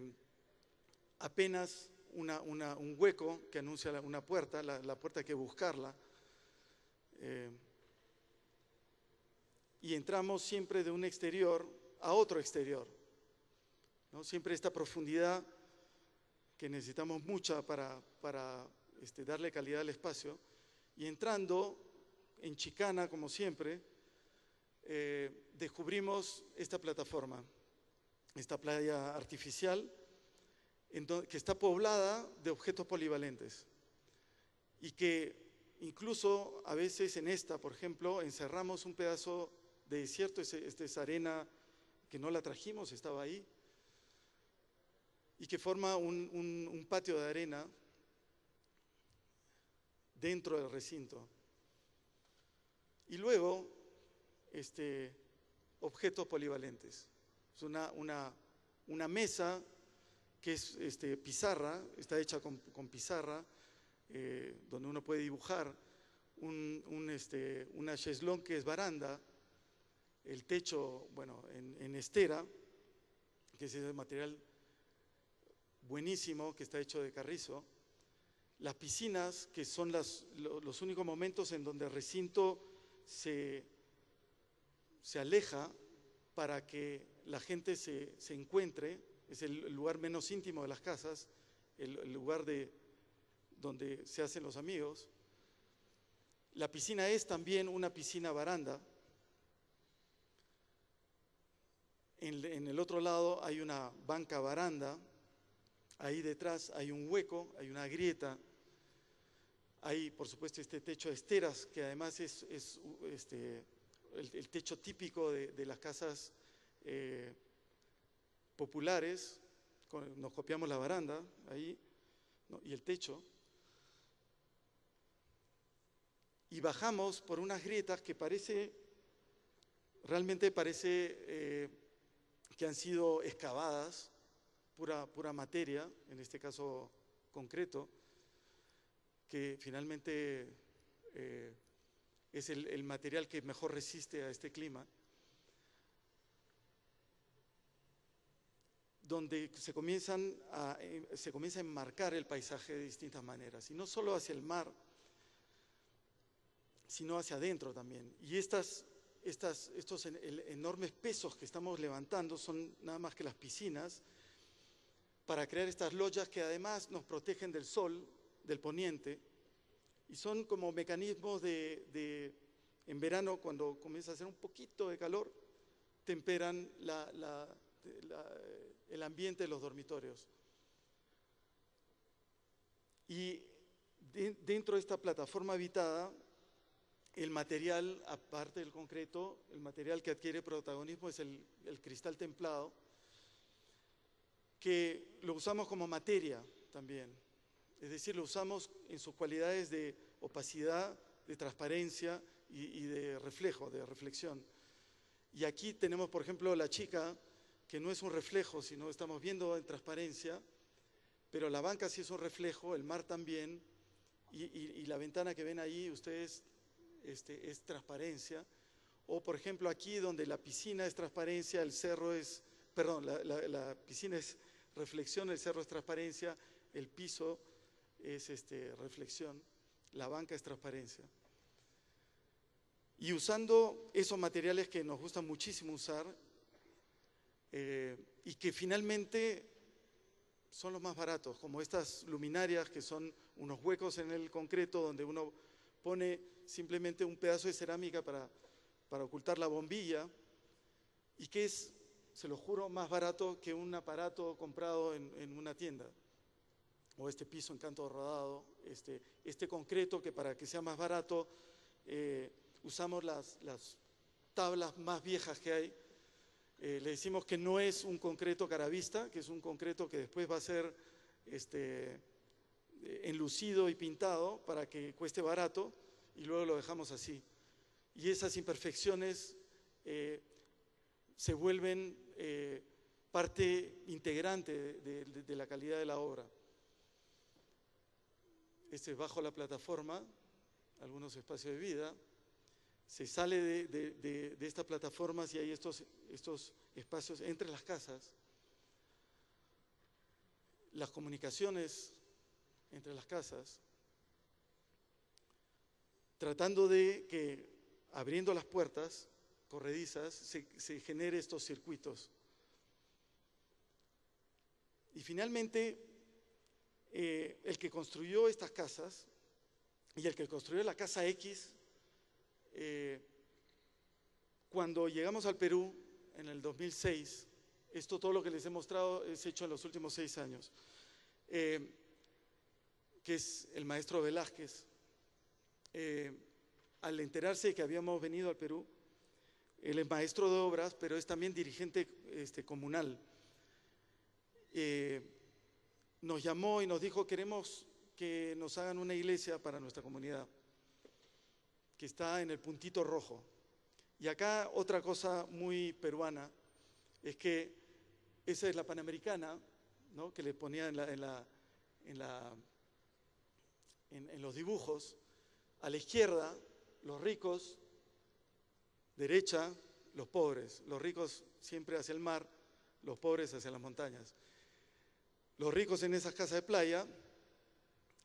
apenas un hueco que anuncia una puerta, la, puerta hay que buscarla. Eh, y entramos siempre de un exterior a otro exterior. Siempre esta profundidad que necesitamos mucha para, este, darle calidad al espacio. Y entrando en Chicana, como siempre, eh, descubrimos esta plataforma, esta playa artificial, que está poblada de objetos polivalentes y que incluso a veces en esta, por ejemplo, encerramos un pedazo de desierto, esta es arena que no la trajimos, estaba ahí, y que forma un, patio de arena dentro del recinto. Y luego, este, objetos polivalentes. Es una, mesa que es este, pizarra, está hecha con, pizarra, eh, donde uno puede dibujar un, una este, cheslón que es baranda, el techo, bueno, en, en estera, que es el material buenísimo que está hecho de carrizo. Las piscinas, que son los únicos momentos en donde el recinto se, aleja para que la gente se, encuentre, es el lugar menos íntimo de las casas, el, lugar de, donde se hacen los amigos. La piscina es también una piscina baranda. en, el otro lado hay una banca baranda Ahí detrás hay un hueco, hay una grieta. Hay, por supuesto, este techo de esteras, que además es, este, el, techo típico de, las casas eh, populares. nos copiamos la baranda ahí y el techo. Y bajamos por unas grietas que parece, realmente parece eh, que han sido excavadas pura, materia, en este caso concreto, que finalmente eh, es el, material que mejor resiste a este clima, donde se, eh, se comienza a enmarcar el paisaje de distintas maneras, y no solo hacia el mar, sino hacia adentro también. Y estas, estos enormes pesos que estamos levantando son nada más que las piscinas, para crear estas loyas que además nos protegen del sol, del poniente, y son como mecanismos de, en verano, cuando comienza a hacer un poquito de calor, temperan el ambiente de los dormitorios. Y dentro de esta plataforma habitada, el material, aparte del concreto, el material que adquiere protagonismo es el cristal templado, que lo usamos como materia también, es decir, lo usamos en sus cualidades de opacidad, de transparencia y, de reflejo, de reflexión. Y aquí tenemos, por ejemplo, la chica, que no es un reflejo, sino estamos viendo en transparencia, pero la banca sí es un reflejo, el mar también, y, la ventana que ven ahí, ustedes, este, es transparencia. O, por ejemplo, aquí donde la piscina es transparencia, el cerro es, perdón, la, la piscina es reflexión, el cerro es transparencia, el piso es este, reflexión, la banca es transparencia. Y usando esos materiales que nos gusta muchísimo usar eh, y que finalmente son los más baratos, como estas luminarias que son unos huecos en el concreto donde uno pone simplemente un pedazo de cerámica para, para ocultar la bombilla y que es se lo juro, más barato que un aparato comprado en, una tienda. O este piso en canto rodado, este, este concreto que para que sea más barato eh, usamos las, tablas más viejas que hay. Eh, le decimos que no es un concreto caravista, que es un concreto que después va a ser este, eh, enlucido y pintado para que cueste barato y luego lo dejamos así. Y esas imperfecciones se vuelven eh, parte integrante de, la calidad de la obra. Este es bajo la plataforma, algunos espacios de vida. Se sale de, de estas plataformas y hay estos, estos, espacios entre las casas. Las comunicaciones entre las casas. Tratando de que, abriendo las puertas, corredizas, se, se genere estos circuitos. Y finalmente, eh, el que construyó estas casas y el que construyó la casa X, eh, cuando llegamos al Perú en el 2006, esto todo lo que les he mostrado es hecho en los últimos seis años, eh, que es el maestro Velázquez, al enterarse de que habíamos venido al Perú, él es maestro de obras, pero es también dirigente este, comunal. Eh, nos llamó y nos dijo, queremos que nos hagan una iglesia para nuestra comunidad, que está en el puntito rojo. Y acá otra cosa muy peruana es que esa es la panamericana, ¿no? que le ponía en, la, en los dibujos. A la izquierda, los ricos, Derecha, los pobres, los ricos siempre hacia el mar, los pobres hacia las montañas. Los ricos en esas casas de playa,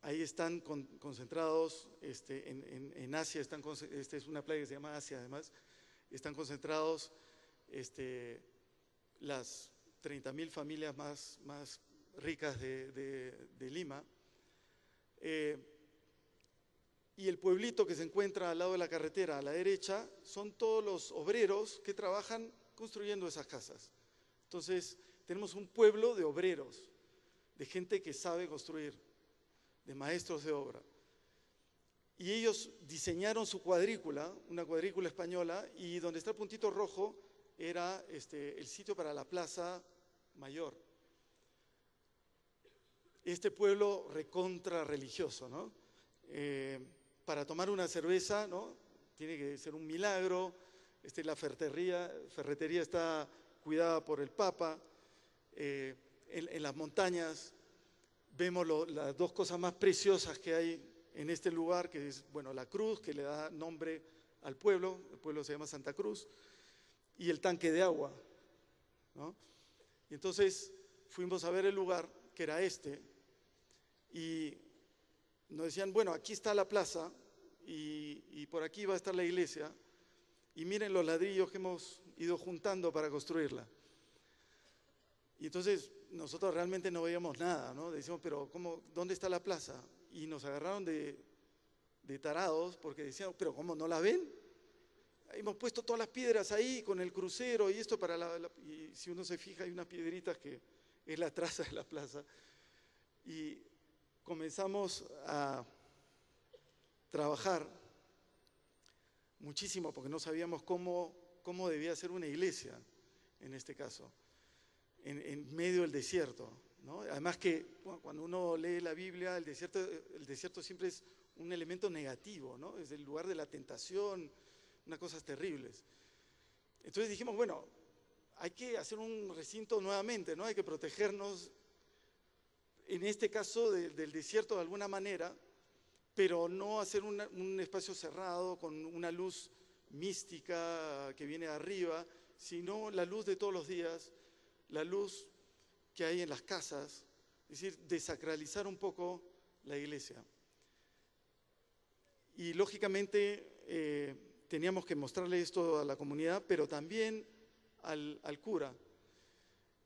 ahí están concentrados, este, en, Asia, están, esta es una playa que se llama Asia además, están concentrados este, las 30.000 familias más, más ricas de, Lima. Eh, y el pueblito que se encuentra al lado de la carretera, a la derecha, son todos los obreros que trabajan construyendo esas casas. Entonces, tenemos un pueblo de obreros, de gente que sabe construir, de maestros de obra. Y ellos diseñaron su cuadrícula, una cuadrícula española, y donde está el puntito rojo era este, el sitio para la plaza mayor. Este pueblo recontra religioso, ¿no? Eh, para tomar una cerveza, ¿no? Tiene que ser un milagro. Este, la ferretería, ferretería está cuidada por el Papa. Eh, en, las montañas vemos las dos cosas más preciosas que hay en este lugar, que es bueno, la cruz, que le da nombre al pueblo, el pueblo se llama Santa Cruz, y el tanque de agua. Y entonces fuimos a ver el lugar, que era este, y nos decían, bueno, aquí está la plaza y, por aquí va a estar la iglesia y miren los ladrillos que hemos ido juntando para construirla. Y entonces nosotros realmente no veíamos nada, ¿no? Decíamos, pero ¿cómo, ¿dónde está la plaza? Y nos agarraron de, tarados porque decían, pero ¿cómo no la ven? Hemos puesto todas las piedras ahí con el crucero y esto para la y si uno se fija hay unas piedritas que es la traza de la plaza comenzamos a trabajar muchísimo porque no sabíamos cómo, cómo debía ser una iglesia en este caso, en, medio del desierto. Además que cuando uno lee la Biblia, el desierto, el desierto siempre es un elemento negativo, ¿no? es el lugar de la tentación, unas cosas terribles. Entonces dijimos, bueno, hay que hacer un recinto nuevamente, ¿no? hay que protegernos en este caso del desierto de alguna manera, pero no hacer un espacio cerrado con una luz mística que viene de arriba, sino la luz de todos los días, la luz que hay en las casas, es decir, desacralizar un poco la iglesia. Y lógicamente eh, teníamos que mostrarle esto a la comunidad, pero también al, al cura.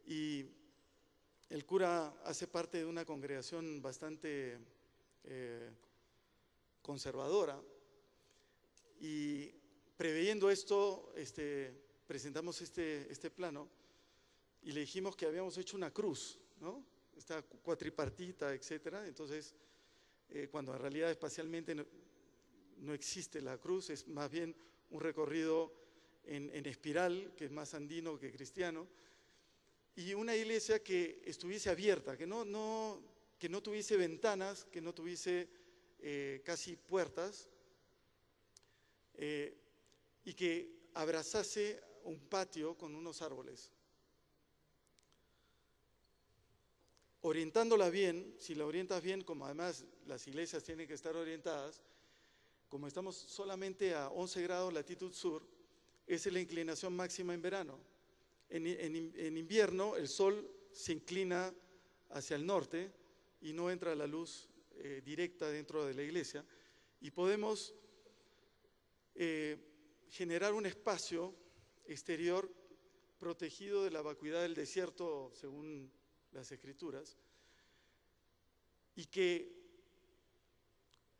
Y el cura hace parte de una congregación bastante eh, conservadora y preveyendo esto, este, presentamos este, este, plano y le dijimos que habíamos hecho una cruz, ¿no? Esta cuatripartita, etcétera. Entonces, eh, cuando en realidad espacialmente no, existe la cruz, es más bien un recorrido en, en espiral, que es más andino que cristiano y una iglesia que estuviese abierta, que no, tuviese ventanas, que no tuviese eh, casi puertas, eh, y que abrazase un patio con unos árboles. Orientándola bien, si la orientas bien, como además las iglesias tienen que estar orientadas, como estamos solamente a 11 grados latitud sur, esa es la inclinación máxima en verano. En, invierno el sol se inclina hacia el norte y no entra la luz eh, directa dentro de la iglesia y podemos eh, generar un espacio exterior protegido de la vacuidad del desierto, según las escrituras, y que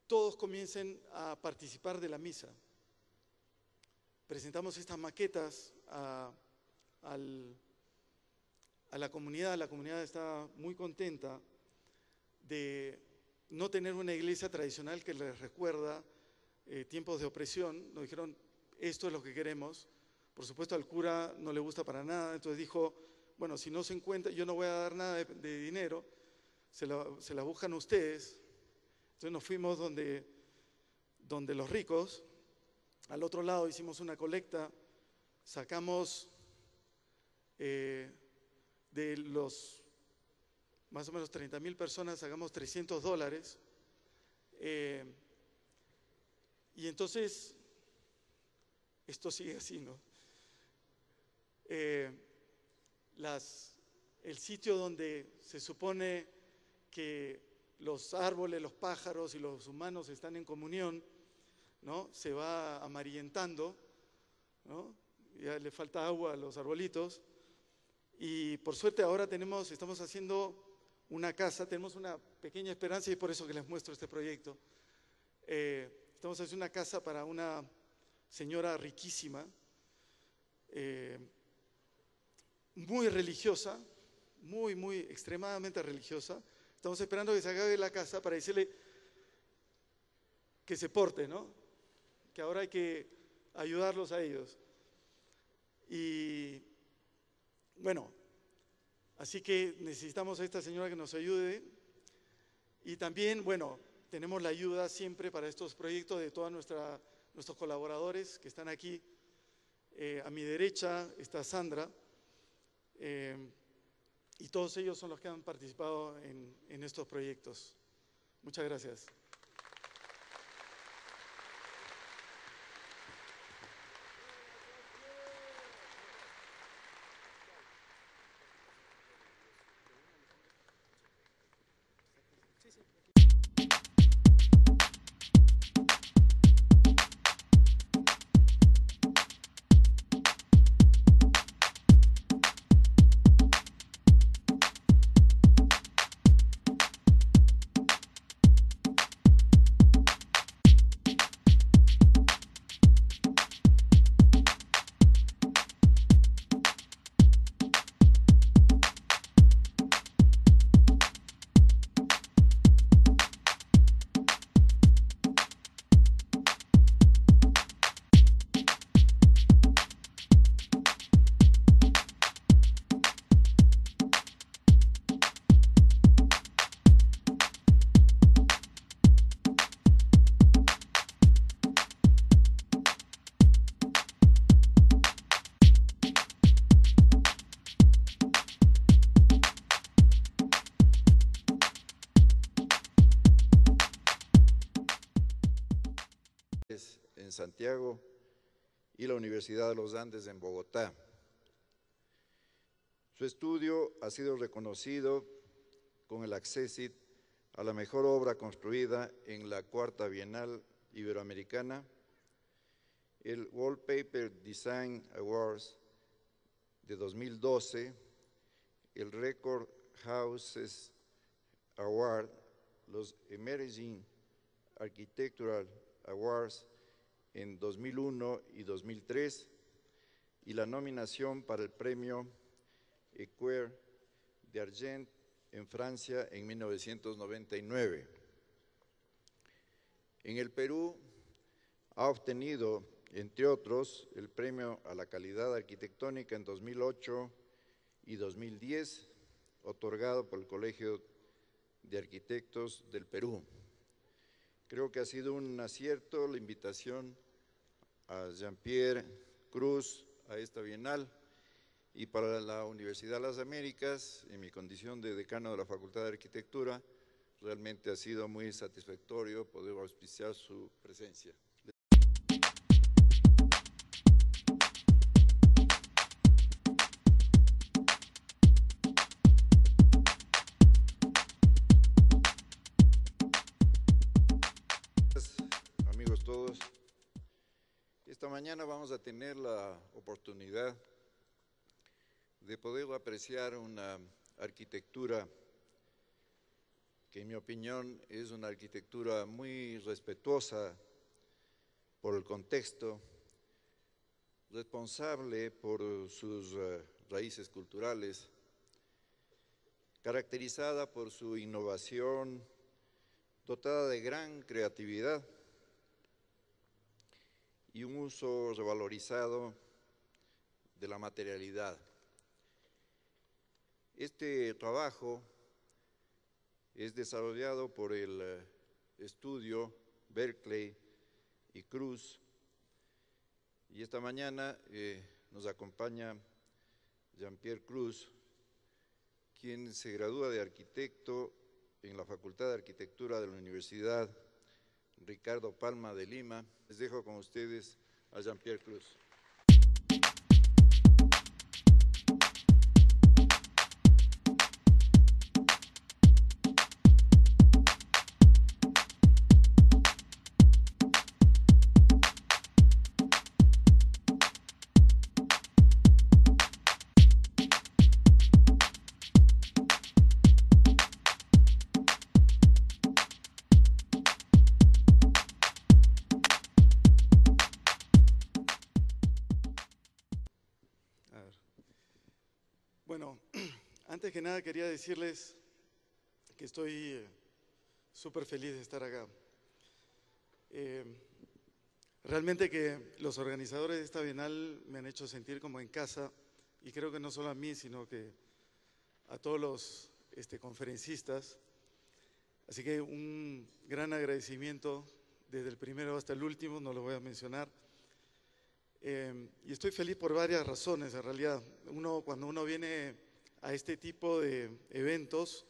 todos comiencen a participar de la misa. Presentamos estas maquetas a a la comunidad. La comunidad está muy contenta de no tener una iglesia tradicional que les recuerda eh, tiempos de opresión. Nos dijeron, esto es lo que queremos. Por supuesto, al cura no le gusta para nada. Entonces dijo, bueno, si no se encuentra, yo no voy a dar nada de, dinero, se la, se la, buscan ustedes. Entonces nos fuimos donde, donde los ricos. Al otro lado hicimos una colecta, sacamos eh, de los más o menos 30 mil personas, hagamos 300 dólares. Eh, y entonces, esto sigue así, ¿no? Eh, el sitio donde se supone que los árboles, los pájaros y los humanos están en comunión, ¿no? Se va amarillentando, ¿no? Ya le falta agua a los arbolitos. Y por suerte ahora tenemos, estamos haciendo una casa, tenemos una pequeña esperanza y es por eso que les muestro este proyecto. Eh, estamos haciendo una casa para una señora riquísima, eh, muy religiosa, muy, muy extremadamente religiosa. Estamos esperando que se acabe la casa para decirle que se porte, ¿no? Que ahora hay que ayudarlos a ellos. Y bueno, así que necesitamos a esta señora que nos ayude. Y también, bueno, tenemos la ayuda siempre para estos proyectos de todos nuestros colaboradores que están aquí. Eh, a mi derecha está Sandra. Eh, y todos ellos son los que han participado en, en estos proyectos. Muchas gracias. Universidad de los Andes en Bogotá. Su estudio ha sido reconocido con el Accessit a la mejor obra construida en la Cuarta Bienal Iberoamericana, el Wallpaper Design Awards de 2012, el Record Houses Award, los Emerging Architectural Awards en 2001 y 2003 y la nominación para el premio Equer de Argent en Francia en 1999. En el Perú ha obtenido, entre otros, el premio a la calidad arquitectónica en 2008 y 2010, otorgado por el Colegio de Arquitectos del Perú. Creo que ha sido un acierto la invitación a Jean-Pierre Cruz a esta Bienal y para la Universidad de las Américas, en mi condición de decano de la Facultad de Arquitectura, realmente ha sido muy satisfactorio poder auspiciar su presencia. Esta mañana vamos a tener la oportunidad de poder apreciar una arquitectura que en mi opinión es una arquitectura muy respetuosa por el contexto, responsable por sus eh, raíces culturales, caracterizada por su innovación, dotada de gran creatividad y un uso revalorizado de la materialidad. Este trabajo es desarrollado por el eh, estudio Berkeley y Cruz y esta mañana eh, nos acompaña Jean-Pierre Cruz, quien se gradúa de arquitecto en la Facultad de Arquitectura de la Universidad Ricardo Palma de Lima. Les dejo con ustedes a Jean-Pierre Cruz. quería decirles que estoy eh, súper feliz de estar acá. Eh, realmente que los organizadores de esta bienal me han hecho sentir como en casa y creo que no solo a mí, sino que a todos los este, conferencistas. Así que un gran agradecimiento desde el primero hasta el último, no lo voy a mencionar. Eh, y estoy feliz por varias razones, en realidad. Uno, cuando uno viene a este tipo de eventos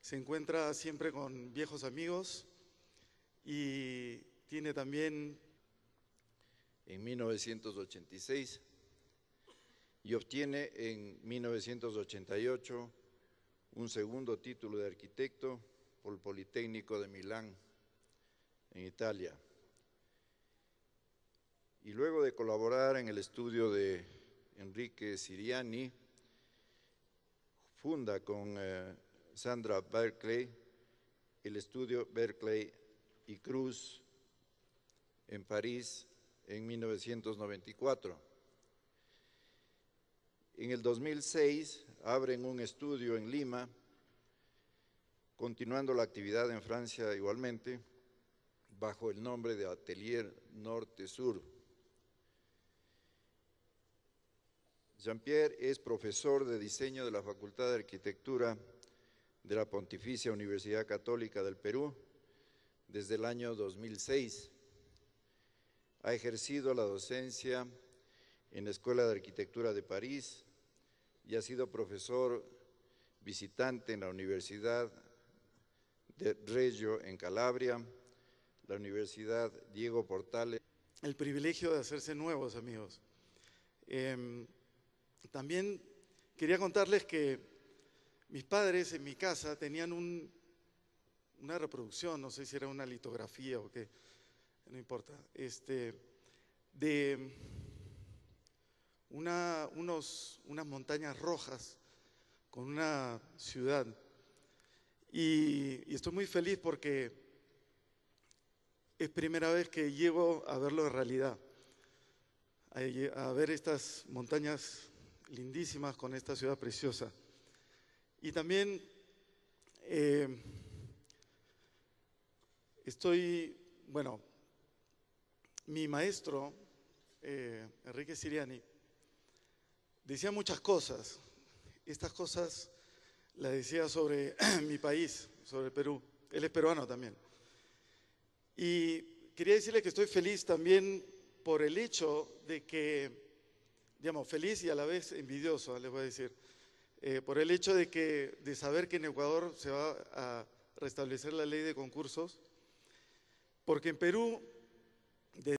se encuentra siempre con viejos amigos y tiene también... En 1986 y obtiene en 1988 un segundo título de arquitecto por el Politécnico de Milán, en Italia. Y luego de colaborar en el estudio de Enrique Siriani, funda con eh, Sandra Berkeley el estudio Berkeley y Cruz en París en 1994. En el 2006 abren un estudio en Lima, continuando la actividad en Francia igualmente, bajo el nombre de Atelier Norte-Sur Jean-Pierre es profesor de diseño de la Facultad de Arquitectura de la Pontificia Universidad Católica del Perú desde el año 2006. Ha ejercido la docencia en la Escuela de Arquitectura de París y ha sido profesor visitante en la Universidad de Reggio en Calabria, la Universidad Diego Portales. El privilegio de hacerse nuevos, amigos. Em, también quería contarles que mis padres en mi casa tenían una reproducción, no sé si era una litografía o qué, no importa, este, de unas montañas rojas con una ciudad. Y, estoy muy feliz porque es primera vez que llego a verlo en realidad, a ver estas montañas lindísimas con esta ciudad preciosa. Y también eh, estoy, bueno, mi maestro, eh, Enrique Siriani, decía muchas cosas. Estas cosas las decía sobre mi país, sobre Perú. Él es peruano también. Y quería decirle que estoy feliz también por el hecho de que digamos, feliz y a la vez envidioso, les voy a decir, eh, por el hecho de, que, de saber que en Ecuador se va a restablecer la ley de concursos, porque en Perú